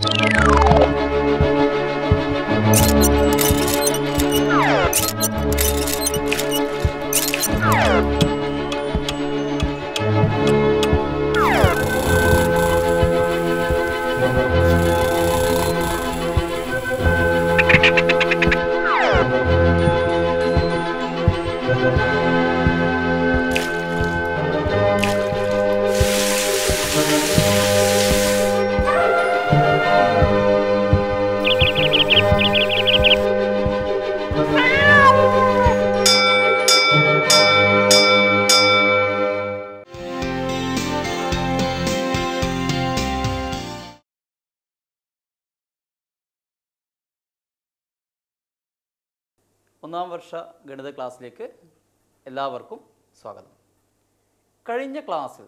Thank you. ഒന്നാം വർഷ ഗണിത ക്ലാസ്സിലേക്ക് എല്ലാവർക്കും സ്വാഗതം കഴിഞ്ഞ ക്ലാസ്സിൽ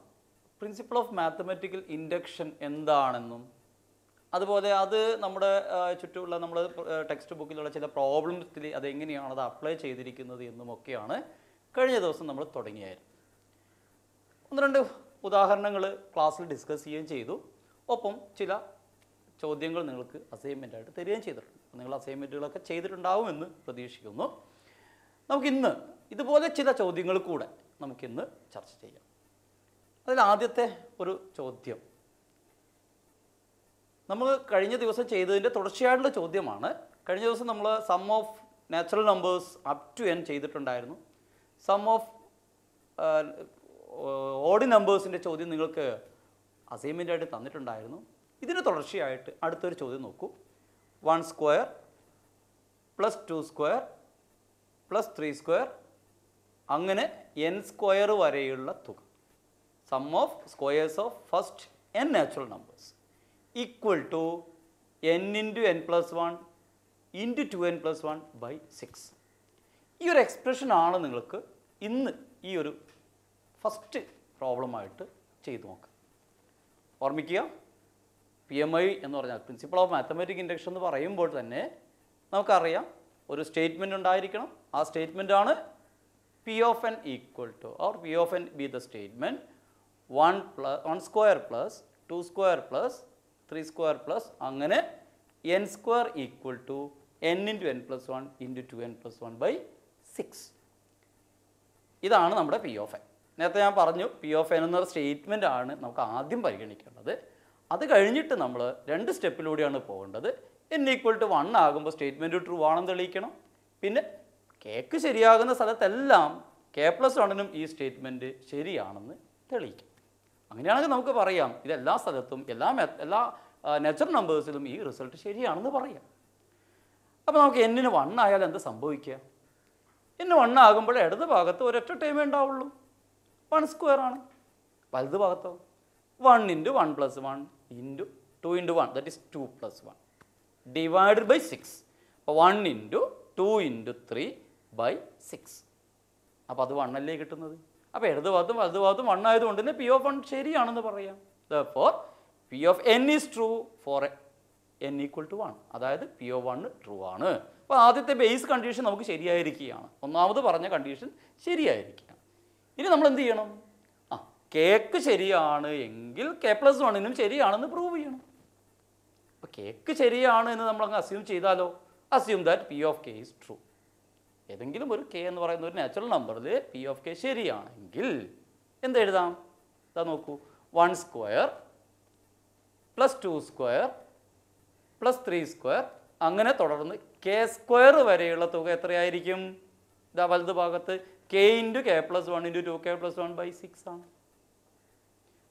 പ്രിൻസിപ്പിൾ ഓഫ് മാത്തമാറ്റിക്കൽ ഇൻഡക്ഷൻ എന്താണെന്നും അതുപോലെ അത് നമ്മുടെ ചുറ്റുമുള്ള നമ്മുടെ ടെക്സ്റ്റ് ബുക്കിലുള്ള ചില പ്രോബ്ലംസിൽ അതെങ്ങനെയാണ് അത് അപ്ലൈ ചെയ്തിരിക്കുന്നത് എന്നുമൊക്കെയാണ് കഴിഞ്ഞ ദിവസം നമ്മൾ തുടങ്ങിയായിരുന്നു ഒന്ന് രണ്ട് ഉദാഹരണങ്ങൾ ക്ലാസ്സിൽ ഡിസ്കസ് ചെയ്യുകയും ചെയ്തു ഒപ്പം ചില ചോദ്യങ്ങൾ നിങ്ങൾക്ക് അസൈൻമെൻറ്റായിട്ട് തരികയും ചെയ്തിട്ടുണ്ട് നിങ്ങൾ അസൈൻമെൻറ്റുകളൊക്കെ ചെയ്തിട്ടുണ്ടാവുമെന്ന് പ്രതീക്ഷിക്കുന്നു നമുക്കിന്ന് ഇതുപോലെ ചില ചോദ്യങ്ങൾ കൂടെ നമുക്കിന്ന് ചർച്ച ചെയ്യാം അതിൽ ആദ്യത്തെ ഒരു ചോദ്യം നമ്മൾ കഴിഞ്ഞ ദിവസം ചെയ്തതിൻ്റെ തുടർച്ചയായിട്ടുള്ള ചോദ്യമാണ് കഴിഞ്ഞ ദിവസം നമ്മൾ sum of natural numbers up to n ചെയ്തിട്ടുണ്ടായിരുന്നു സം ഓഫ് ഓഡ് നമ്പേഴ്സിൻ്റെ ചോദ്യം നിങ്ങൾക്ക് അസൈൻമെൻ്റായിട്ട് തന്നിട്ടുണ്ടായിരുന്നു ഇതിന് തുടർച്ചയായിട്ട് അടുത്തൊരു ചോദ്യം നോക്കൂ one square plus two square plus three square അങ്ങനെ എൻ സ്ക്വയർ വരെയുള്ള തുക sum of squares of first n natural numbers equal to n into n plus one into two n plus one by six ഈ ഒരു എക്സ്പ്രഷനാണ് നിങ്ങൾക്ക് ഇന്ന് ഈ ഒരു first പ്രോബ്ലമായിട്ട് ചെയ്തു നോക്കുക ഓർമ്മിക്കുക പി എം ഐ എന്ന് പറഞ്ഞാൽ പ്രിൻസിപ്പൾ ഓഫ് മാത്തമാറ്റിക് ഇൻഡക്ഷൻ എന്ന് പറയുമ്പോൾ തന്നെ നമുക്കറിയാം ഒരു സ്റ്റേറ്റ്മെൻ്റ് ഉണ്ടായിരിക്കണം ആ സ്റ്റേറ്റ്മെൻറ്റാണ് p of n equal to or p of n be the statement one plus one square plus two square plus three square plus അങ്ങനെ n square equal to n into n plus one into two n plus one by six ഇതാണ് നമ്മുടെ p of n നേരത്തെ ഞാൻ പറഞ്ഞു p of n എന്നൊരു statement ആണ് നമുക്ക് ആദ്യം പരിഗണിക്കേണ്ടത് അത് കഴിഞ്ഞിട്ട് നമ്മൾ രണ്ട് സ്റ്റെപ്പിലൂടെയാണ് പോകേണ്ടത് എൻ ഈക്വൽ ടു വൺ ആകുമ്പോൾ സ്റ്റേറ്റ്മെൻറ്റ് ട്രൂ ആണെന്ന് തെളിയിക്കണം പിന്നെ കേക്ക് ശരിയാകുന്ന സ്ഥലത്തെല്ലാം കെ പ്ലസ് വണ്ണിനും ഈ സ്റ്റേറ്റ്മെൻറ്റ് ശരിയാണെന്ന് തെളിയിക്കും അങ്ങനെയാണെങ്കിൽ നമുക്ക് പറയാം ഇതെല്ലാ സ്ഥലത്തും എല്ലാ എല്ലാ നെച്ചർ നമ്പേഴ്സിലും ഈ റിസൾട്ട് ശരിയാണെന്ന് പറയാം അപ്പോൾ നമുക്ക് എന്നിന് വൺ ആയാൽ എന്ത് സംഭവിക്കുക എന്ന് വൺ ആകുമ്പോൾ ഇടത് ഭാഗത്ത് ഒരൊറ്റ ടൈമേ ഉണ്ടാവുള്ളൂ വൺ സ്ക്വയർ ആണ് വലത് ഭാഗത്തോ one into one plus one into two into one that is two plus one divided by six അപ്പോൾ one into two into three by six അപ്പോൾ അത് വണ്ണല്ലേ കിട്ടുന്നത് അപ്പോൾ ഇടത് ഭാഗത്തും വലത് ഭാഗത്തും വൺ ആയതുകൊണ്ട് തന്നെ പി ഓഫ് വൺ ശരിയാണെന്ന് പറയാം for p of n is true for n equal to one അതായത് പി ഓ വൺ ട്രൂ ആണ് അപ്പോൾ ആദ്യത്തെ ബേസ് കണ്ടീഷൻ നമുക്ക് ശരിയായിരിക്കുകയാണ് ഒന്നാമത് പറഞ്ഞ കണ്ടീഷൻ ശരിയായിരിക്കുകയാണ് ഇനി നമ്മൾ എന്ത് ചെയ്യണം കേക്ക് ശരിയാണ് എങ്കിൽ കെ പ്ലസ് വണ്ണിനും ശരിയാണെന്ന് പ്രൂവ് ചെയ്യണം അപ്പോൾ കേക്ക് ശരിയാണ് എന്ന് അങ്ങ് അസ്യൂം ചെയ്താലോ assume that p of k is true ഏതെങ്കിലും ഒരു കെ എന്ന് പറയുന്ന ഒരു നാച്ചുറൽ നമ്പറിൽ പി ഓഫ് കെ ശരിയാണെങ്കിൽ എന്തെഴുതാം ഇതാ നോക്കൂ one square plus two square plus three square അങ്ങനെ തുടർന്ന് കെ സ്ക്വയർ വരെയുള്ള തുക എത്രയായിരിക്കും ഇതാ വലത് ഭാഗത്ത് k into k plus one into two k plus one by six ആണ്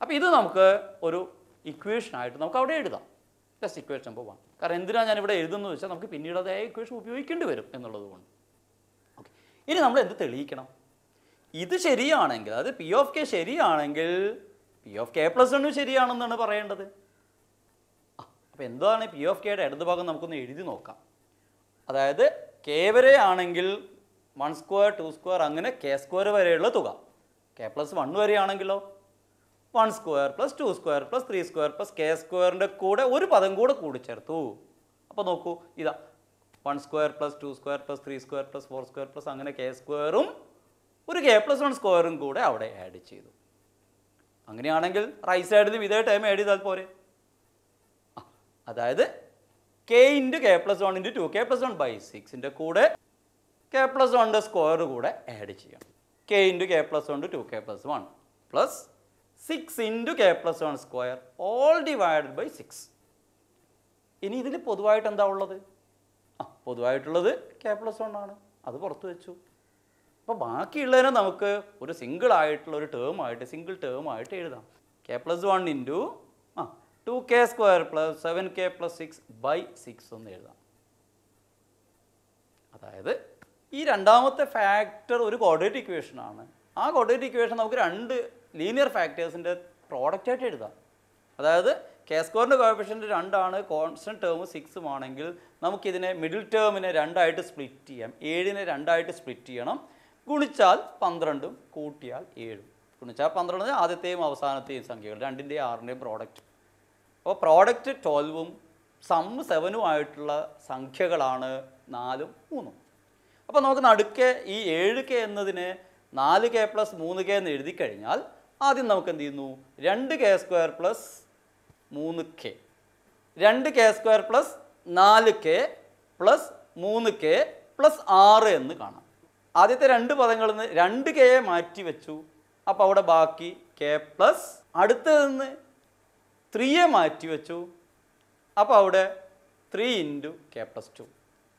അപ്പോൾ ഇത് നമുക്ക് ഒരു ഇക്വേഷനായിട്ട് നമുക്ക് അവിടെ എഴുതാം ജസ്റ്റ് ഇക്വേഷൻ നമ്പർ വൺ കാരണം എന്തിനാണ് ഞാൻ ഇവിടെ എഴുതുന്നത് വെച്ചാൽ നമുക്ക് പിന്നീട് അതേ ഇക്വേഷൻ ഉപയോഗിക്കേണ്ടി വരും എന്നുള്ളത് കൊണ്ട് ഓക്കെ ഇനി നമ്മൾ എന്ത് തെളിയിക്കണം ഇത് ശരിയാണെങ്കിൽ അത് പി ഓഫ് കെ ശരിയാണെങ്കിൽ p of k plus one ശരിയാണെന്നാണ് പറയേണ്ടത് അപ്പോൾ എന്താണ് പി ഓഫ് കെയുടെ ഇടതുഭാഗം നമുക്കൊന്ന് എഴുതി നോക്കാം അതായത് കെ വരെ ആണെങ്കിൽ വൺ സ്ക്വയർ ടു സ്ക്വയർ അങ്ങനെ കെ സ്ക്വയർ വരെയുള്ള തുക കെ പ്ലസ് വൺ വരെയാണെങ്കിലോ one square plus two square plus three square plus k സ്ക്വയറിൻ്റെ കൂടെ ഒരു പദം കൂടെ കൂടിച്ചേർത്തു അപ്പോൾ നോക്കൂ ഇതാ one square plus two square plus three square plus four square plus അങ്ങനെ കെ സ്ക്വയറും ഒരു കെ പ്ലസ് വൺ സ്ക്വയറും കൂടെ അവിടെ ആഡ് ചെയ്തു അങ്ങനെയാണെങ്കിൽ റൈസ് ആഡ് ചെയ്ത് ഇതേ ടൈം ആഡ് ചെയ്താൽ പോരെ അതായത് k into k plus one into two k plus one by സിക്സിൻ്റെ കൂടെ കെ പ്ലസ് വണ്ണിൻ്റെ സ്ക്വയർ കൂടെ ആഡ് ചെയ്യണം k into k plus one two k plus one plus six into k plus one square all divided by six ഇനി ഇതിൽ പൊതുവായിട്ട് എന്താ ഉള്ളത് ആ പൊതുവായിട്ടുള്ളത് കെ പ്ലസ് വൺ ആണ് അത് പുറത്ത് വെച്ചു അപ്പോൾ ബാക്കിയുള്ളതിനെ നമുക്ക് ഒരു സിംഗിൾ ആയിട്ടുള്ള ഒരു ടേം ആയിട്ട് സിംഗിൾ ടേം ആയിട്ട് എഴുതാം കെ പ്ലസ് വൺ ഇൻറ്റു ആ two k square plus seven k plus six by six എന്ന് എഴുതാം അതായത് ഈ രണ്ടാമത്തെ ഫാക്ടർ ഒരു കോർഡിനേറ്റ് ഇക്വേഷനാണ് ആ കോർഡിനേറ്റ് ഇക്വേഷൻ നമുക്ക് രണ്ട് ലീനിയർ ഫാക്ടേഴ്സിൻ്റെ പ്രോഡക്റ്റായിട്ട് എഴുതാം അതായത് കെ സ്കോറിൻ്റെ കോഫിഷ്യൻ്റ് രണ്ടാണ് കോൺസ്റ്റൻറ്റ് ടേം സിക്സും ആണെങ്കിൽ നമുക്കിതിനെ മിഡിൽ ടേമിനെ രണ്ടായിട്ട് സ്പ്ലിറ്റ് ചെയ്യാം ഏഴിനെ രണ്ടായിട്ട് സ്പ്ലിറ്റ് ചെയ്യണം ഗുണിച്ചാൽ പന്ത്രണ്ടും കൂട്ടിയാൽ ഏഴും ഗുണിച്ചാൽ പന്ത്രണ്ട് ആദ്യത്തെയും അവസാനത്തെയും സംഖ്യകൾ രണ്ടിൻ്റെയും ആറിൻ്റെയും പ്രോഡക്റ്റ് അപ്പോൾ പ്രോഡക്റ്റ് ട്വൽവും സം സെവനും ആയിട്ടുള്ള സംഖ്യകളാണ് നാലും മൂന്നും അപ്പോൾ നമുക്ക് നടുക്കെ ഈ ഏഴ് കെ എന്നതിനെ നാല് കെ പ്ലസ് മൂന്ന് കെ എന്ന് എഴുതി കഴിഞ്ഞാൽ ആദ്യം നമുക്ക് എന്ത് ചെയ്യുന്നു രണ്ട് കെ സ്ക്വയർ പ്ലസ് മൂന്ന് കെ രണ്ട് കെ സ്ക്വയർ പ്ലസ് നാല് കെ പ്ലസ് മൂന്ന് കെ പ്ലസ് ആറ് എന്ന് കാണാം ആദ്യത്തെ രണ്ട് പദങ്ങളിൽ നിന്ന് രണ്ട് കെയെ മാറ്റി വെച്ചു അപ്പോൾ അവിടെ ബാക്കി കെ പ്ലസ് അടുത്തത് നിന്ന് ത്രീയെ മാറ്റി വെച്ചു അപ്പോൾ അവിടെ three into k plus two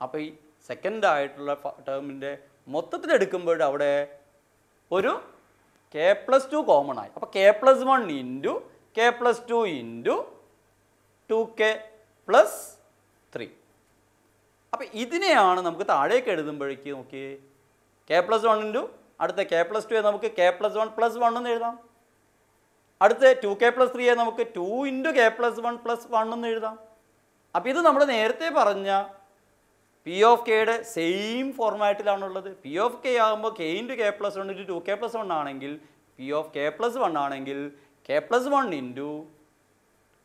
അപ്പോൾ ഈ സെക്കൻഡ് ആയിട്ടുള്ള ടേമിൻ്റെ മൊത്തത്തിൽ എടുക്കുമ്പോൾ അവിടെ ഒരു കെ പ്ലസ് ടു കോമൺ ആയി അപ്പോൾ k plus one into k plus two into two k plus three അപ്പോൾ ഇതിനെയാണ് നമുക്ക് താഴേക്ക് എഴുതുമ്പോഴേക്ക് നോക്കി കെ പ്ലസ് വൺ ഇൻറ്റു അടുത്ത കെ പ്ലസ് ടു നമുക്ക് k plus one plus one എന്ന് എഴുതാം അടുത്ത ടു കെ പ്ലസ് ത്രീയെ നമുക്ക് two into k plus one plus one എന്ന് എഴുതാം അപ്പോൾ ഇത് നമ്മൾ നേരത്തെ പറഞ്ഞ പി ഓഫ് കെയുടെ സെയിം ഫോർമാറ്റിലാണുള്ളത് പി ഓഫ് കെ ആകുമ്പോൾ k into k plus one into two k plus one ആണെങ്കിൽ p of k plus one ആണെങ്കിൽ k plus one into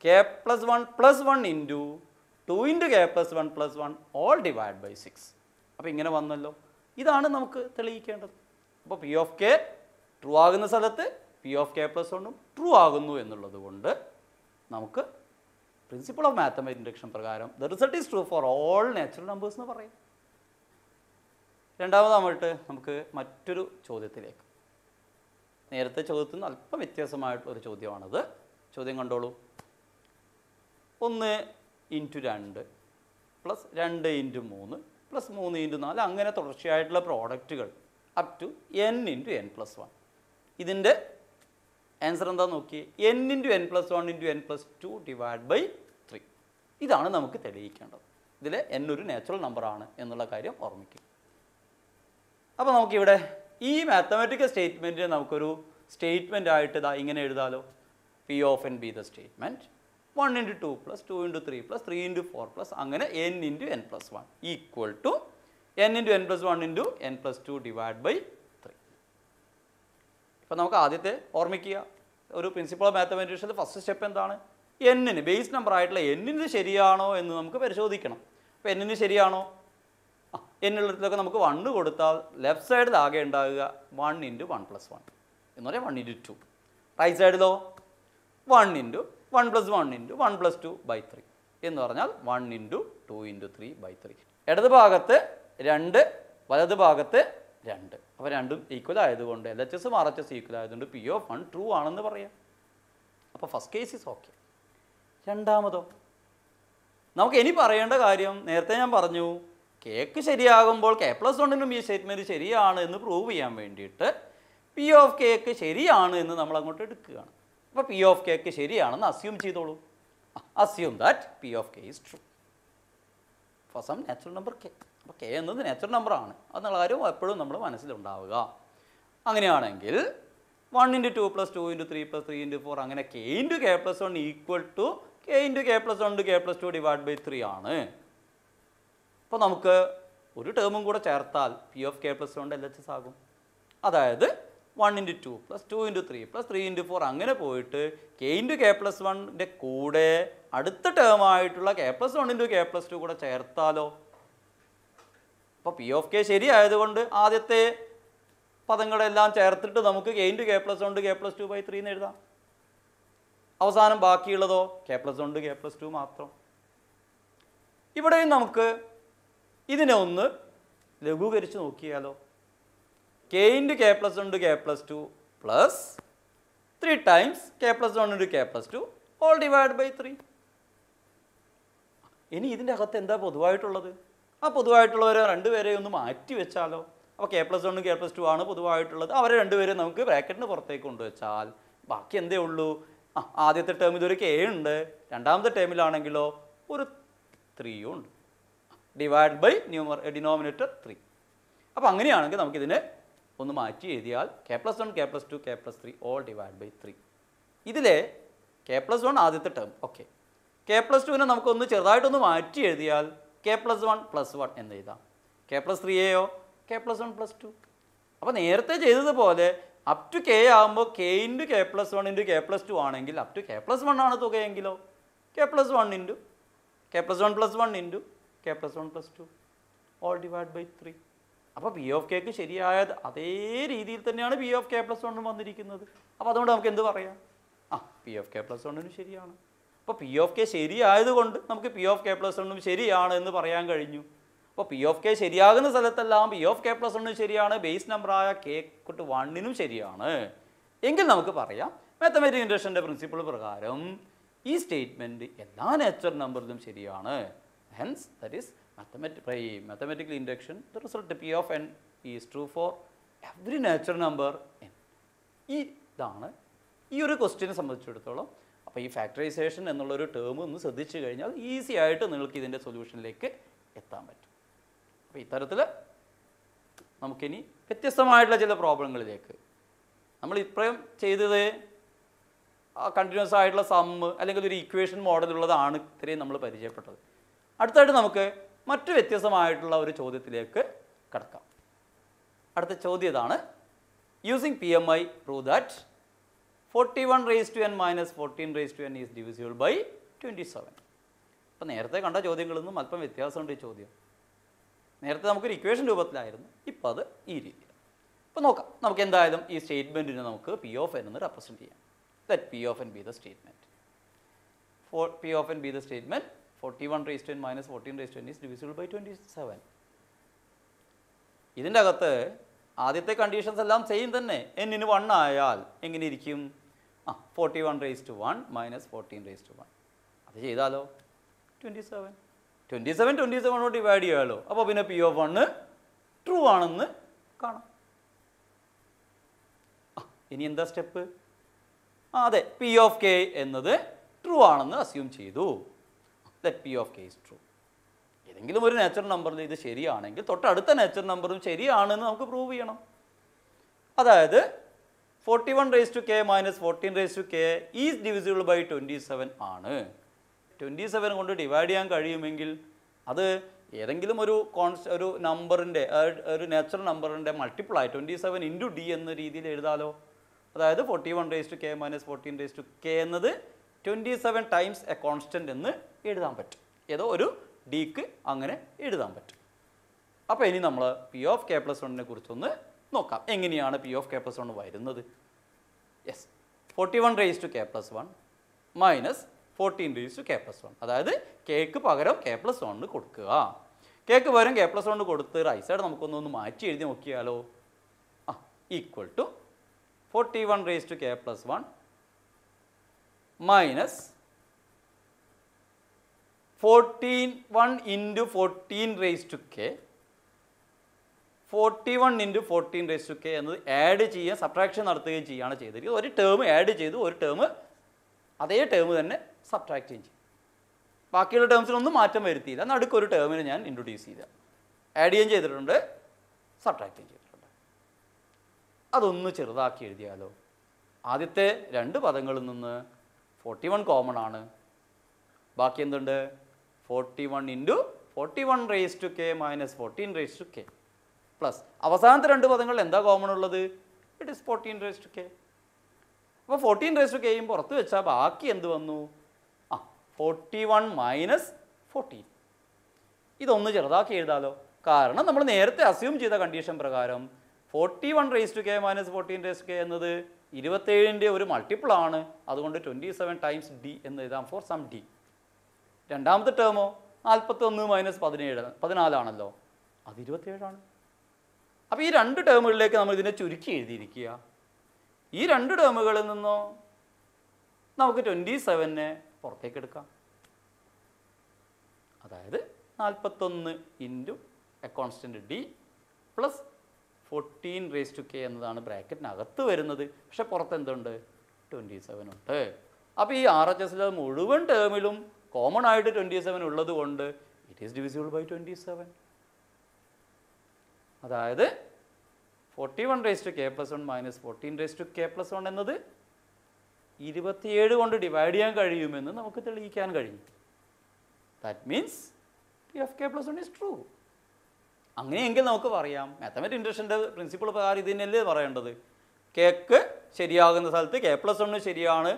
k plus one plus one into two into k plus one plus one all divide by six അപ്പോൾ ഇങ്ങനെ വന്നല്ലോ ഇതാണ് നമുക്ക് തെളിയിക്കേണ്ടത് അപ്പോൾ p of K true ആകുന്ന സ്ഥലത്ത് പി ഓഫ് കെ പ്ലസ് വണ്ണും ട്രൂ ആകുന്നു എന്നുള്ളത് കൊണ്ട് നമുക്ക് പ്രിൻസിപ്പിൾ ഓഫ് മാത്തമാറ്റിക് ഇൻഡക്ഷൻ പ്രകാരം the result is true for all natural numbers എന്ന് പറയും രണ്ടാമതായിട്ട് നമുക്ക് മറ്റൊരു ചോദ്യത്തിലേക്ക് നേരത്തെ ചോദ്യത്തിൽ നിന്ന് അല്പം വ്യത്യാസമായിട്ടുള്ള ഒരു ചോദ്യമാണത് ചോദ്യം കണ്ടോളൂ ഒന്ന് ഇൻറ്റു രണ്ട് പ്ലസ് രണ്ട് ഇൻറ്റു മൂന്ന് പ്ലസ് മൂന്ന് ഇൻറ്റു നാല് അങ്ങനെ തുടർച്ചയായിട്ടുള്ള പ്രോഡക്റ്റുകൾ up to n into n plus one ഇതിൻ്റെ ആൻസർ എന്താ നോക്കിയേ n into n plus one into n plus two divide by ഇതാണ് നമുക്ക് തെളിയിക്കേണ്ടത് ഇതിൽ എന്നൊരു നാച്ചുറൽ നമ്പറാണ് എന്നുള്ള കാര്യം ഓർമ്മിക്കും അപ്പോൾ നമുക്കിവിടെ ഈ മാത്തമാറ്റിക്കൽ സ്റ്റേറ്റ്മെൻറ്റിനെ നമുക്കൊരു സ്റ്റേറ്റ്മെൻ്റ് ആയിട്ട് ഇതാ ഇങ്ങനെ എഴുതാലോ p of n be the statement one into two plus two into three plus three into four plus അങ്ങനെ n into n plus one equal to n into n plus one into n plus two divide by three ഇപ്പം നമുക്ക് ആദ്യത്തെ ഓർമ്മിക്കുക ഒരു principle of മാത്തമാറ്റിക്സിൻ്റെ first step എന്താണ് എന്നിന് base number ആയിട്ടുള്ള എന്നിന് ശരിയാണോ എന്ന് നമുക്ക് പരിശോധിക്കണം അപ്പോൾ എന്നിന് ശരിയാണോ എന്നുള്ളിടത്തൊക്കെ നമുക്ക് വണ്ണ് കൊടുത്താൽ ലെഫ്റ്റ് സൈഡിൽ ആകെ ഉണ്ടാകുക one into one plus one എന്ന് പറയാം വൺ ഇൻറ്റു ടു റൈറ്റ് സൈഡിലോ one into one plus one into one plus two by three എന്ന് പറഞ്ഞാൽ one into two into three by three ഇടത് ഭാഗത്ത് രണ്ട് വലത് ഭാഗത്ത് രണ്ട് അപ്പോൾ രണ്ടും ഈക്വൽ ആയതുകൊണ്ട് L H S R H S equal ആയതുകൊണ്ട് പി ഒ വൺ ട്രൂ ആണെന്ന് പറയാം അപ്പോൾ ഫസ്റ്റ് കേസ് ഈസ് ഓക്കെ രണ്ടാമതോ നമുക്ക് ഇനി പറയേണ്ട കാര്യം നേരത്തെ ഞാൻ പറഞ്ഞു കേക്ക് ശരിയാകുമ്പോൾ കെ പ്ലസ് വണ്ണിനും ഈ സ്റ്റേറ്റ്മെൻറ്റ് ശരിയാണ് എന്ന് പ്രൂവ് ചെയ്യാൻ വേണ്ടിയിട്ട് പി ഓഫ് കേക്ക് ശരിയാണ് എന്ന് നമ്മൾ അങ്ങോട്ട് എടുക്കുകയാണ് അപ്പോൾ പി ഓഫ് കേക്ക് ശരിയാണെന്ന് അസ്യൂം ചെയ്തോളൂ assume that p of k is true for some natural number k അപ്പോൾ കെ എന്നത് നാച്ചുറൽ നമ്പറാണ് അതെന്നുള്ള കാര്യം എപ്പോഴും നമ്മൾ മനസ്സിലുണ്ടാവുക അങ്ങനെയാണെങ്കിൽ one into two plus two into three plus three into four അങ്ങനെ k into k plus one equal to k into k plus one k plus two divide by three ആണ് അപ്പോൾ നമുക്ക് ഒരു ടേമും കൂടെ ചേർത്താൽ പി ഓഫ് കെ പ്ലസ് കൊണ്ട് L H S ആകും അതായത് one into two plus two into three plus three into four അങ്ങനെ പോയിട്ട് കെ ഇൻറ്റു കെ പ്ലസ് വണ്ണിൻ്റെ കൂടെ അടുത്ത ടേം ആയിട്ടുള്ള k plus one into k plus two കൂടെ ചേർത്താലോ അപ്പോൾ പി ഓഫ് കെ ശരിയായതുകൊണ്ട് ആദ്യത്തെ പദങ്ങളെല്ലാം ചേർത്തിട്ട് നമുക്ക് k into k plus one k plus two by three എന്ന് എഴുതാം അവസാനം ബാക്കിയുള്ളതോ കെ പ്ലസ് ഉണ്ട് കെ പ്ലസ് ടു മാത്രം ഇവിടെയും നമുക്ക് ഇതിനെ ഒന്ന് ലഘൂകരിച്ച് നോക്കിയാലോ കെ ഇൻറ്റു കെ പ്ലസ് ഉണ്ട് k plus two plus three times k plus one into k plus two all divide by three ഇനി ഇതിൻ്റെ അകത്ത് എന്താ പൊതുവായിട്ടുള്ളത് ആ പൊതുവായിട്ടുള്ളവരെ രണ്ടുപേരെ ഒന്ന് മാറ്റി വെച്ചാലോ അപ്പോൾ കെ പ്ലസ് വണ്ണും കെ പ്ലസ് ടു ആണ് പൊതുവായിട്ടുള്ളത് അവരെ രണ്ടുപേരെ നമുക്ക് ബ്രാക്കറ്റിന് പുറത്തേക്ക് കൊണ്ടുവച്ചാൽ ബാക്കി എന്തേ ഉള്ളൂ ആ ആദ്യത്തെ ടേം ഒരു കെ ഉണ്ട് രണ്ടാമത്തെ ടേമിലാണെങ്കിലോ ഒരു ത്രീയും ഉണ്ട് ഡിവൈഡ് ബൈ ന്യൂമർ ഡിനോമിനേറ്റർ ത്രീ അപ്പോൾ അങ്ങനെയാണെങ്കിൽ നമുക്കിതിനെ ഒന്ന് മാറ്റി എഴുതിയാൽ k plus one k plus two k plus three all divide by three ഇതിലെ കെ പ്ലസ് വൺ ആദ്യത്തെ ടേം ഓക്കെ കെ പ്ലസ് ടുവിനെ നമുക്കൊന്ന് ചെറുതായിട്ടൊന്ന് മാറ്റി എഴുതിയാൽ k plus one plus one എന്ന് എഴുതാം കെ പ്ലസ് ത്രീയെയോ k plus one plus two അപ്പോൾ നേരത്തെ ചെയ്തതുപോലെ അപ് ടു കെ ആകുമ്പോൾ k into k plus one into k plus two ആണെങ്കിൽ up to k plus one ആണ് തുകയെങ്കിലോ k plus one into k plus one plus one into k plus one plus two all divide by three അപ്പോൾ p of കെക്ക് ശരിയായത് അതേ രീതിയിൽ തന്നെയാണ് P of k plus വണ്ണും വന്നിരിക്കുന്നത് അപ്പോൾ അതുകൊണ്ട് നമുക്ക് എന്ത് പറയാം ആ പി ഓഫ് കെ പ്ലസ് വണ്ണിന് ശരിയാണ് അപ്പോൾ പി ഓഫ് കെ ശരിയായതുകൊണ്ട് നമുക്ക് പി ഓഫ് കെ പ്ലസ് വണ്ണും ശരിയാണ് എന്ന് പറയാൻ കഴിഞ്ഞു അപ്പോൾ പി ഓഫ് കെ ശരിയാകുന്ന സ്ഥലത്തെല്ലാം പി ഓഫ് കെ പ്ലസ് വണ്ണിനും ശരിയാണ് ബേസ് നമ്പറായ കെ കുട്ട് വണ്ണിനും ശരിയാണ് എങ്കിൽ നമുക്ക് പറയാം മാത്തമാറ്റിക് ഇൻഡക്ഷൻ്റെ പ്രിൻസിപ്പിൾ പ്രകാരം ഈ സ്റ്റേറ്റ്മെൻറ്റ് എല്ലാ നാച്ചുറൽ നമ്പറിലും ശരിയാണ് hence that is mathematic by mathematical induction the result p of n is true for every natural number n ഈ ഇതാണ് ഈ ഒരു ക്വസ്റ്റ്യനെ സംബന്ധിച്ചിടത്തോളം അപ്പോൾ ഈ ഫാക്ടറൈസേഷൻ എന്നുള്ളൊരു ടേം ഒന്ന് ശ്രദ്ധിച്ചു കഴിഞ്ഞാൽ ഈസി ആയിട്ട് നിങ്ങൾക്ക് ഇതിൻ്റെ സൊല്യൂഷനിലേക്ക് എത്താൻ പറ്റും അപ്പോൾ ഇത്തരത്തിൽ നമുക്കിനി വ്യത്യസ്തമായിട്ടുള്ള ചില പ്രോബ്ലങ്ങളിലേക്ക് നമ്മൾ ഇപ്പോഴും ചെയ്തത് കണ്ടിന്യൂസ് ആയിട്ടുള്ള സമ്മ് അല്ലെങ്കിൽ ഒരു ഇക്വേഷൻ മോഡലുള്ളതാണ് ഇത്രയും നമ്മൾ പരിചയപ്പെട്ടത് അടുത്തായിട്ട് നമുക്ക് മറ്റു വ്യത്യസ്തമായിട്ടുള്ള ഒരു ചോദ്യത്തിലേക്ക് കടക്കാം അടുത്ത ചോദ്യം ഇതാണ് using P M I prove that forty one raise to n minus fourteen raise to n is divisible by twenty seven അപ്പോൾ നേരത്തെ കണ്ട ചോദ്യങ്ങളിൽ നിന്നും അല്പം വ്യത്യാസമുണ്ട് ഈ ചോദ്യം നേരത്തെ നമുക്കൊരു ഇക്വേഷൻ രൂപത്തിലായിരുന്നു ഇപ്പോൾ അത് ഈ രീതിയിൽ ഇപ്പോൾ നോക്കാം നമുക്ക് എന്തായാലും ഈ സ്റ്റേറ്റ്മെൻറ്റിനെ നമുക്ക് പി ഓഫ് എൻ എന്ന് റെപ്രസെൻറ്റ് ചെയ്യാം that p of n be the statement for p of n be the statement forty one raise ten minus fourteen raise ten is divisible by twenty seven ഇതിൻ്റെ അകത്ത് ആദ്യത്തെ conditions എല്ലാം same തന്നെ എന്നിന് one ആയാൽ എങ്ങനെ ഇരിക്കും ആ forty one raise to one minus fourteen raise to one അത് ചെയ്താലോ twenty seven twenty seven twenty സെവനോട് ഡിവൈഡ് ചെയ്യാമല്ലോ അപ്പോൾ പിന്നെ പി ഓഫ് വണ്ണ് ട്രൂ ആണെന്ന് കാണാം ഇനി എന്താ സ്റ്റെപ്പ് ആ അതെ പി ഓഫ് കെ എന്നത് ട്രൂ ആണെന്ന് അസ്യൂം ചെയ്തു that p of k is true ഏതെങ്കിലും ഒരു നാച്ചുറൽ നമ്പറിൽ ഇത് ശരിയാണെങ്കിൽ തൊട്ടടുത്ത നാച്ചുറൽ നമ്പറും ശരിയാണെന്ന് നമുക്ക് പ്രൂവ് ചെയ്യണം അതായത് forty one raise to k minus fourteen raise to k is divisible by twenty seven ആണ് ട്വൻറ്റി സെവൻ കൊണ്ട് ഡിവൈഡ് ചെയ്യാൻ കഴിയുമെങ്കിൽ അത് ഏതെങ്കിലും ഒരു കോൺസ് ഒരു നമ്പറിൻ്റെ ഒരു നാച്ചുറൽ നമ്പറിൻ്റെ multiply twenty seven into d എന്ന രീതിയിൽ എഴുതാലോ അതായത് forty one raise to k minus fourteen raise to k എന്നത് twenty seven times a constant എന്ന് എഴുതാൻ പറ്റും ഏതോ ഒരു ഡിക്ക് അങ്ങനെ എഴുതാൻ പറ്റും അപ്പോൾ ഇനി നമ്മൾ പി ഓഫ് കെ പ്ലസ് വണ്ണിനെ കുറിച്ചൊന്ന് നോക്കാം എങ്ങനെയാണ് p of k plus one വരുന്നത് yes forty one raise to k plus one minus fourteen raise k plus one അതായത് കേക്ക് പകരം കെ പ്ലസ് വണ്ണിന് കൊടുക്കുക കേക്ക് പകരം കെ പ്ലസ് വണ്ണിന് കൊടുത്ത് റൈസ് ആയിട്ട് നമുക്കൊന്നൊന്ന് മാറ്റി എഴുതി നോക്കിയാലോ ആ equal to forty one raise to k plus one minus fourteen one into fourteen raise to k forty one into fourteen raise to k എന്നത് ആഡ് ചെയ്യുക സബ്ട്രാക്ഷൻ നടത്തുകയും ചെയ്യുകയാണ് ചെയ്തിരിക്കുന്നത് ഒരു ടേം ആഡ് ചെയ്തു ഒരു ടേം അതേ ടേം തന്നെ സബ്ട്രാക്റ്റ് ചെയ്യും ബാക്കിയുള്ള ടേംസിനൊന്നും മാറ്റം വരുത്തിയില്ല നടുക്ക് ഒരു ടേമിന് ഞാൻ ഇൻട്രൊഡ്യൂസ് ചെയ്ത ആഡ് ചെയ്യുകയും ചെയ്തിട്ടുണ്ട് സബ്ട്രാക്റ്റും ചെയ്തിട്ടുണ്ട് അതൊന്ന് ചെറുതാക്കി എഴുതിയാലോ ആദ്യത്തെ രണ്ട് പദങ്ങളിൽ നിന്ന് ഫോർട്ടി വൺ കോമൺ ആണ് ബാക്കി എന്തുണ്ട് forty one into forty one raise to k minus fourteen raise to k plus അവസാനത്തെ രണ്ട് പദങ്ങളിൽ എന്താ കോമൺ ഉള്ളത് it is fourteen raise to k അപ്പോൾ ഫോർട്ടീൻ റേസ് ടു കെയും പുറത്ത് വെച്ചാൽ ബാക്കി എന്ത് വന്നു ഫോർട്ടി വൺ മൈനസ് ഫോർട്ടീൻ ഇതൊന്ന് ചെറുതാക്കി എഴുതാലോ കാരണം നമ്മൾ നേരത്തെ അസ്യൂം ചെയ്ത കണ്ടീഷൻ പ്രകാരം forty one raise to k minus fourteen raise to k എന്നത് ഇരുപത്തേഴിൻ്റെ ഒരു മൾട്ടിപ്പിൾ ആണ് അതുകൊണ്ട് ട്വൻറ്റി സെവൻ ടൈംസ് ഡി എന്ന് എഴുതാം ഫോർ സം ഡി രണ്ടാമത്തെ ടേമോ നാൽപ്പത്തൊന്ന് മൈനസ് പതിനേഴ് പതിനാലാണല്ലോ അത് ഇരുപത്തേഴാണ് അപ്പോൾ ഈ രണ്ട് ടേമുകളിലേക്ക് നമ്മൾ ഇതിനെ ചുരുക്കി എഴുതിയിരിക്കുക ഈ രണ്ട് ടേമുകളിൽ നിന്നോ നമുക്ക് ട്വൻറ്റി സെവനെ പുറത്തേക്ക് എടുക്കാം അതായത് നാൽപ്പത്തൊന്ന് into a constant d plus fourteen raise to k എന്നതാണ് ബ്രാക്കറ്റിനകത്ത് വരുന്നത് പക്ഷെ പുറത്ത് എന്തുണ്ട് ട്വൻറ്റി സെവൻ ഉണ്ട് അപ്പോൾ ഈ ആർ എച്ച് എസിലെ മുഴുവൻ ടേമിലും കോമൺ ആയിട്ട് ട്വൻറ്റി സെവൻ ഉള്ളത് കൊണ്ട് it is divisible by twenty seven അതായത് forty one raise to k plus one minus fourteen raise to k plus one എന്നത് ഇരുപത്തിയേഴ് കൊണ്ട് ഡിവൈഡ് ചെയ്യാൻ കഴിയുമെന്ന് നമുക്ക് തെളിയിക്കാൻ കഴിഞ്ഞു that means p f k plus one is true അങ്ങനെയെങ്കിൽ നമുക്ക് പറയാം മാത്തമാറ്റിക് ഇൻഡക്ഷൻ്റെ പ്രിൻസിപ്പിൾ പ്രകാരം ഇതിനല്ലേ പറയേണ്ടത് കേക്ക് ശരിയാകുന്ന സ്ഥലത്ത് കെ പ്ലസ് വണ്ണ് ശരിയാണ്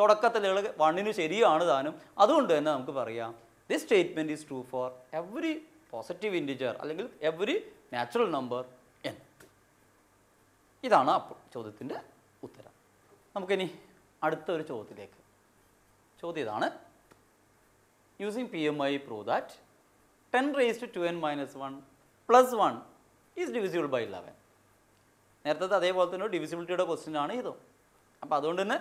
തുടക്കത്തിൽ വണ്ണിന് ശരിയാണ് താനും അതുകൊണ്ട് തന്നെ നമുക്ക് പറയാം this statement is true for every positive integer അല്ലെങ്കിൽ എവറി നാച്ചുറൽ നമ്പർ എൻ ഇതാണ് അപ്പോൾ ചോദ്യത്തിൻ്റെ ഉത്തരം നമുക്കിനി അടുത്ത ഒരു ചോദ്യത്തിലേക്ക് ചോദ്യം ഇതാണ് using P M I prove that ten raise to two n minus one plus one is divisible by eleven നേരത്തെ അതേപോലെ തന്നെ ഡിവിസിബിലിറ്റിയുടെ ക്വസ്റ്റ്യൻ ആണ് ഇതും അപ്പോൾ അതുകൊണ്ട് തന്നെ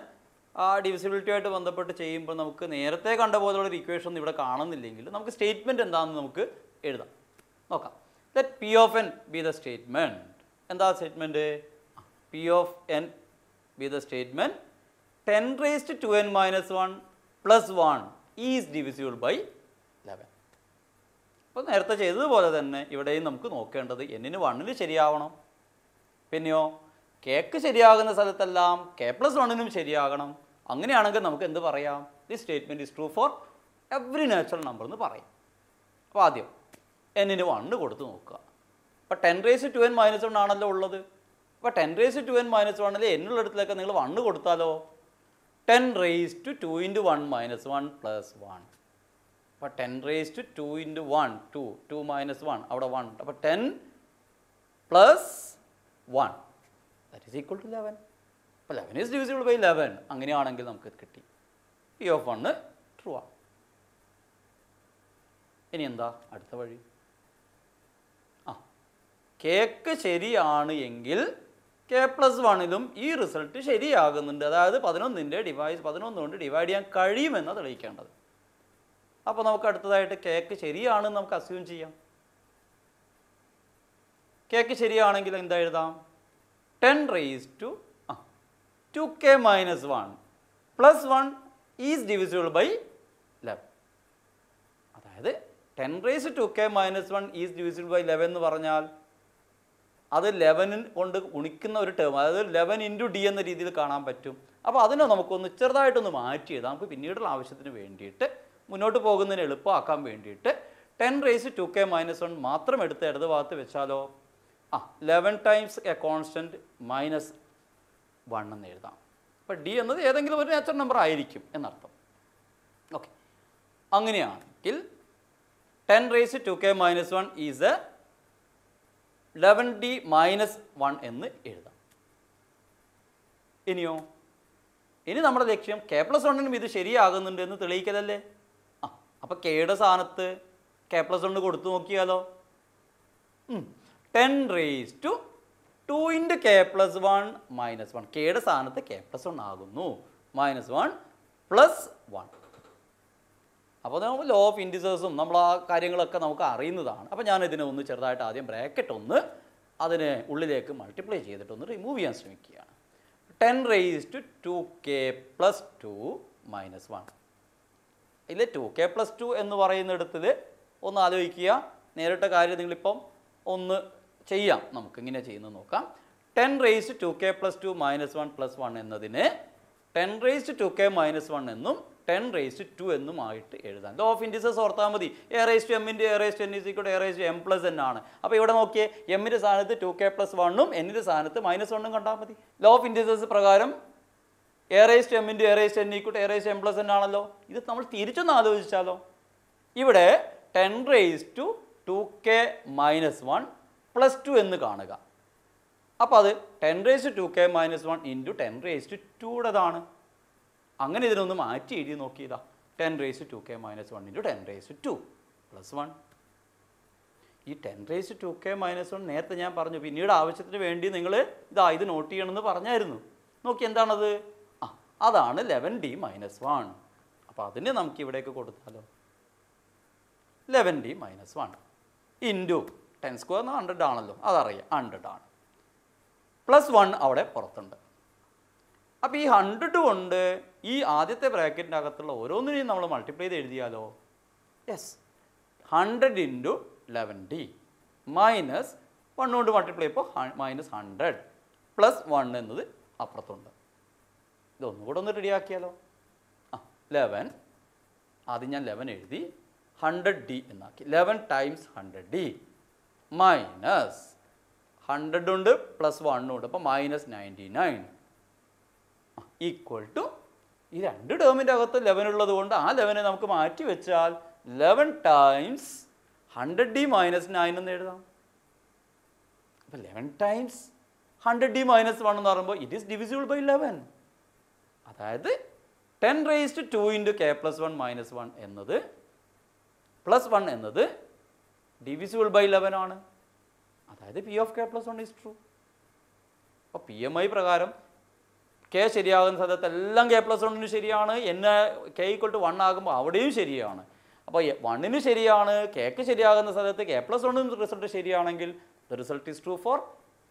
ആ ഡിവിസിബിലിറ്റിയുമായിട്ട് ബന്ധപ്പെട്ട് ചെയ്യുമ്പോൾ നമുക്ക് നേരത്തെ കണ്ട പോലുള്ള ഒരു ഇക്വേഷൻ ഇവിടെ കാണുന്നില്ലെങ്കിൽ നമുക്ക് സ്റ്റേറ്റ്മെൻറ്റ് എന്താണെന്ന് നമുക്ക് എഴുതാം നോക്കാം that p of n be the statement എന്താ statement p of n be the statement ten raised to 2 n minus 1 plus 1 is divisible by 11. അപ്പോൾ നേരത്തെ ചെയ്തതുപോലെ തന്നെ ഇവിടെയും നമുക്ക് നോക്കേണ്ടത് എന്നിന് വണ്ണിന് ശരിയാവണം പിന്നെയോ കേക്ക് ശരിയാകുന്ന സ്ഥലത്തെല്ലാം കെ പ്ലസ് വണ്ണിനും ശരിയാകണം അങ്ങനെയാണെങ്കിൽ നമുക്ക് എന്ത് പറയാം the statement is true for every natural number എന്ന് പറയും അപ്പോൾ ആദ്യം എന്നിന് വണ്ണ് കൊടുത്ത് നോക്കുക അപ്പോൾ ten raise to n minus one ആണല്ലോ ഉള്ളത് അപ്പോൾ ten raise to n minus വണ്ണിൽ ഇടത്തിലൊക്കെ നിങ്ങൾ വണ്ണ് കൊടുത്താലോ ten raise to two into one minus one plus one അപ്പോൾ ten raise to two into one to to minus one അവിടെ one അപ്പോൾ ten plus one that is equal to eleven അപ്പോൾ eleven is divisible by eleven അങ്ങനെയാണെങ്കിൽ നമുക്ക് കിട്ടി P of one true ആണ് ഇനി എന്താ അടുത്ത വഴി ആ കേക്ക് ശരിയാണ് എങ്കിൽ കെ പ്ലസ് വണ്ണിലും ഈ റിസൾട്ട് ശരിയാകുന്നുണ്ട് അതായത് പതിനൊന്നിൻ്റെ ഡിവൈസ് പതിനൊന്ന് കൊണ്ട് ഡിവൈഡ് ചെയ്യാൻ കഴിയുമെന്ന് തെളിയിക്കേണ്ടത് അപ്പോൾ നമുക്ക് അടുത്തതായിട്ട് കേക്ക് ശരിയാണെന്ന് നമുക്ക് അസ്യൂം ചെയ്യാം കേക്ക് ശരിയാണെങ്കിൽ എന്താ എഴുതാം ടെൻ റേസ് ടു ആ two k minus one plus one is divisible by eleven അതായത് ten raise to k minus one is divisible by eleven എന്ന് പറഞ്ഞാൽ അത് ലെവനിൽ കൊണ്ട് ഗുണിക്കുന്ന ഒരു ടേം അതായത് ലെവൻ ഇൻറ്റു ഡി എന്ന രീതിയിൽ കാണാൻ പറ്റും അപ്പോൾ അതിനെ നമുക്കൊന്ന് ചെറുതായിട്ടൊന്ന് മാറ്റി ചെയ്താൽ നമുക്ക് പിന്നീടുള്ള ആവശ്യത്തിന് വേണ്ടിയിട്ട് മുന്നോട്ട് പോകുന്നതിന് എളുപ്പമാക്കാൻ വേണ്ടിയിട്ട് ten raise to k minus one മാത്രം എടുത്ത് ഇടത് ഭാഗത്ത് വെച്ചാലോ ആ eleven times a constant minus one എന്ന് എഴുതാം അപ്പോൾ ഡി എന്നത് ഏതെങ്കിലും ഒരു നാച്ചുറൽ നമ്പർ ആയിരിക്കും എന്നർത്ഥം ഓക്കെ അങ്ങനെയാണെങ്കിൽ ten raise to k minus one is a eleven d minus one എന്ന് എഴുതാം ഇനിയോ ഇനി നമ്മുടെ ലക്ഷ്യം കെ പ്ലസ് വണ്ണിനും ഇത് ശരിയാകുന്നുണ്ട് എന്ന് തെളിയിക്കലല്ലേ ആ അപ്പോൾ കെയുടെ സ്ഥാനത്ത് കെ പ്ലസ് വണ് കൊടുത്തു നോക്കിയാലോ ten raise to two into k plus one minus one കെയുടെ സ്ഥാനത്ത് കെ പ്ലസ് വൺ ആകുന്നു മൈനസ് വൺ പ്ലസ് വൺ അപ്പോൾ നമ്മൾ ലോ ഓഫ് ഇൻഡിസേഴ്സും നമ്മൾ ആ കാര്യങ്ങളൊക്കെ നമുക്ക് അറിയുന്നതാണ് അപ്പോൾ ഞാൻ ഇതിനെ ഒന്ന് ചെറുതായിട്ട് ആദ്യം ബ്രാക്കറ്റ് ഒന്ന് അതിനെ ഉള്ളിലേക്ക് മൾട്ടിപ്ലൈ ചെയ്തിട്ട് ഒന്ന് റിമൂവ് ചെയ്യാൻ ശ്രമിക്കുകയാണ് ten raise to two k plus two minus one ഇതിൽ ടു കെ പ്ലസ് ടു എന്ന് പറയുന്നിടത്തിൽ ഒന്ന് ആലോചിക്കുക നേരിട്ട കാര്യം നിങ്ങളിപ്പം ഒന്ന് ചെയ്യാം നമുക്ക് ഇങ്ങനെ ചെയ്യുന്നത് നോക്കാം ten raise to k plus two minus one plus one എന്നതിന് ten raise to k minus one എന്നും ടെൻ റേസ്റ്റ് ടു എന്നും ആയിട്ട് എഴുതാം ലോ ഓഫ് ഇൻഡിസസ് ഓർത്താൽ മതി എ റേസ് ടു എമ്മിൻ്റെ എ റേസ് ടു എൻ ഇസിക്കോട്ട് a raise to m plus n ആണ് അപ്പോൾ ഇവിടെ നോക്കിയേ എമ്മിൻ്റെ സ്ഥാനത്ത് ടു കെ പ്ലസ് വണ്ണും എന്നിൻ്റെ സ്ഥാനത്ത് മൈനസ് വണ്ണും കണ്ടാൽ മതി ലോ ഓഫ് ഇൻഡിസസ് പ്രകാരം എ റേസ് ടു എമ്മിൻ്റെ എ റേസ് ടു എൻ ഇക്കൂട്ട് a raise m plus n ആണല്ലോ ഇത് നമ്മൾ തിരിച്ചൊന്ന് ആലോചിച്ചാലോ ഇവിടെ ten raise to two k minus one plus two എന്ന് കാണുക അപ്പോൾ അത് ten raise to k minus one into ten raise to ടുടേതാണ് അങ്ങനെ ഇതിനൊന്ന് മാറ്റി എഴുതി നോക്കിയതാ ten raise to k minus one into ten raise to plus one ഈ ten raise to k minus one നേരത്തെ ഞാൻ പറഞ്ഞു പിന്നീട് ആവശ്യത്തിന് വേണ്ടി നിങ്ങൾ ഇതാ ഇത് നോട്ട് ചെയ്യണമെന്ന് പറഞ്ഞായിരുന്നു നോക്കി എന്താണത് ആ അതാണ് ലെവൻ ഡി മൈനസ് വൺ അപ്പം അതിന് നമുക്ക് ഇവിടേക്ക് കൊടുത്താലോ eleven d minus one into ten square എന്ന് ഹൺഡ്രഡ് ആണല്ലോ അതറിയാം ഹൺഡ്രഡ് ആണ് പ്ലസ് വൺ അവിടെ പുറത്തുണ്ട് അപ്പോൾ ഈ ഹൺഡ്രഡ് കൊണ്ട് ഈ ആദ്യത്തെ ബ്രാക്കറ്റിൻ്റെ അകത്തുള്ള ഓരോന്നിനെയും നമ്മൾ മൾട്ടിപ്ലൈ ചെയ്ത് എഴുതിയാലോ yes hundred into eleven d minus one കൊണ്ട് മൾട്ടിപ്ലൈ ചെയ്യുമ്പോൾ മൈനസ് ഹൺഡ്രഡ് പ്ലസ് വൺ എന്നത് അപ്പുറത്തുണ്ട് ഇതൊന്നും കൂടെ ഒന്ന് റെഡിയാക്കിയാലോ ആ ലെവൻ ആദ്യം ഞാൻ ലെവൻ എഴുതി ഹൺഡ്രഡ് ഡി എന്നാക്കി eleven times hundred d minus hundred ഉണ്ട് പ്ലസ് ഉണ്ട് അപ്പോൾ minus ninety nine equal to ഈ രണ്ട് ടേമിൻ്റെ അകത്ത് ലെവൻ ഉള്ളത് കൊണ്ട് ആ ലെവനെ നമുക്ക് മാറ്റി വെച്ചാൽ eleven times hundred d minus nine എന്ന് എഴുതാം അപ്പം eleven times hundred d minus one എന്ന് പറയുമ്പോൾ it is divisible by eleven അതായത് ten raise to two into k plus one minus one എന്നത് പ്ലസ് വൺ എന്നത് ഡിവിസിബിൾ ബൈ ലെവൻ ആണ് അതായത് P of k plus one is true അപ്പോൾ P M I പ്രകാരം k ശരിയാകുന്ന സ്ഥലത്ത് എല്ലാം കെ പ്ലസ് വണ്ണിന് ശരിയാണ് എന്നെ കെ ഈക്വൽ ടു വൺ ആകുമ്പോൾ അവിടെയും ശരിയാണ് അപ്പോൾ വണ്ണിന് ശരിയാണ് കെക്ക് ശരിയാകുന്ന സ്ഥലത്ത് കെ പ്ലസ് വണ്ണിന് റിസൾട്ട് ശരിയാണെങ്കിൽ the result is true for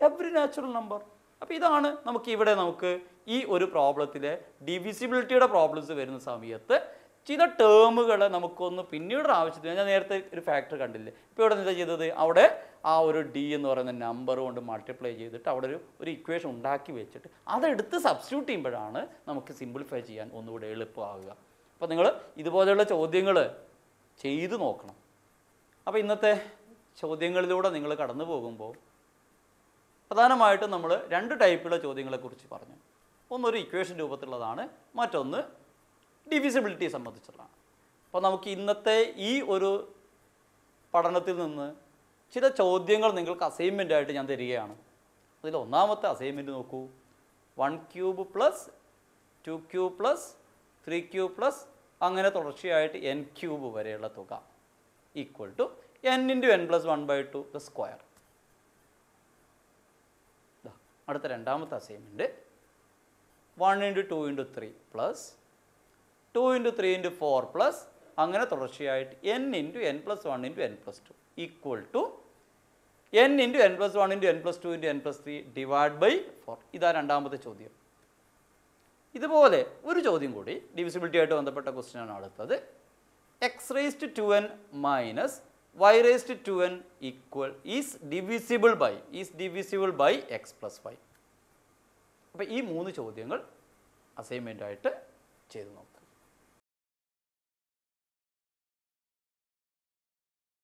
every natural number അപ്പോൾ ഇതാണ് നമുക്ക് ഇവിടെ നമുക്ക് ഈ ഒരു പ്രോബ്ലത്തിലെ ഡിവിസിബിലിറ്റിയുടെ പ്രോബ്ലംസ് വരുന്ന സമയത്ത് ചില ടേമുകൾ നമുക്കൊന്ന് പിന്നീട് ആവശ്യത്തിന് ഞാൻ നേരത്തെ ഒരു ഫാക്ടർ കണ്ടില്ലേ ഇപ്പോൾ ഇവിടെ എന്താ ചെയ്തത് അവിടെ ആ ഒരു ഡി എന്ന് പറയുന്ന നമ്പർ കൊണ്ട് മൾട്ടിപ്ലൈ ചെയ്തിട്ട് അവിടെ ഒരു ഒരു ഇക്വേഷൻ ഉണ്ടാക്കി വെച്ചിട്ട് അതെടുത്ത് സബ്സ്റ്റിറ്റ്യൂട്ട് ചെയ്യുമ്പോഴാണ് നമുക്ക് സിംപ്ലിഫൈ ചെയ്യാൻ ഒന്നുകൂടെ എളുപ്പമാകുക അപ്പോൾ നിങ്ങൾ ഇതുപോലെയുള്ള ചോദ്യങ്ങൾ ചെയ്തു നോക്കണം അപ്പോൾ ഇന്നത്തെ ചോദ്യങ്ങളിലൂടെ നിങ്ങൾ കടന്നു പോകുമ്പോൾ പ്രധാനമായിട്ടും നമ്മൾ രണ്ട് ടൈപ്പുള്ള ചോദ്യങ്ങളെക്കുറിച്ച് പറഞ്ഞു ഒന്നൊരു ഇക്വേഷൻ രൂപത്തിലുള്ളതാണ് മറ്റൊന്ന് ഡിവിസിബിലിറ്റിയെ സംബന്ധിച്ചുള്ളതാണ് അപ്പോൾ നമുക്ക് ഇന്നത്തെ ഈ ഒരു പഠനത്തിൽ നിന്ന് ചില ചോദ്യങ്ങൾ നിങ്ങൾക്ക് അസൈൻമെൻ്റ് ആയിട്ട് ഞാൻ തരികയാണ് അതിൽ ഒന്നാമത്തെ അസൈൻമെൻറ്റ് നോക്കൂ one cube plus two cube plus three cube plus അങ്ങനെ തുടർച്ചയായിട്ട് എൻ ക്യൂബ് വരെയുള്ള തുക equal to n into n plus one by two the square അടുത്ത രണ്ടാമത്തെ assignment one into two into three plus two into three into four plus അങ്ങനെ തുടർച്ചയായിട്ട് n into n plus one into n plus two equal to n into n plus one into n plus two into n plus three divide by four ഇതാ രണ്ടാമത്തെ ചോദ്യം ഇതുപോലെ ഒരു ചോദ്യം കൂടി divisibility ആയിട്ട് ബന്ധപ്പെട്ട ക്വസ്റ്റ്യനാണ് അടുത്തത് x raised to n minus y raised to n equal is divisible by is divisible by x plus y അപ്പം ഈ മൂന്ന് ചോദ്യങ്ങൾ അസൈൻമെൻ്റായിട്ട് ചെയ്തു നോക്കാം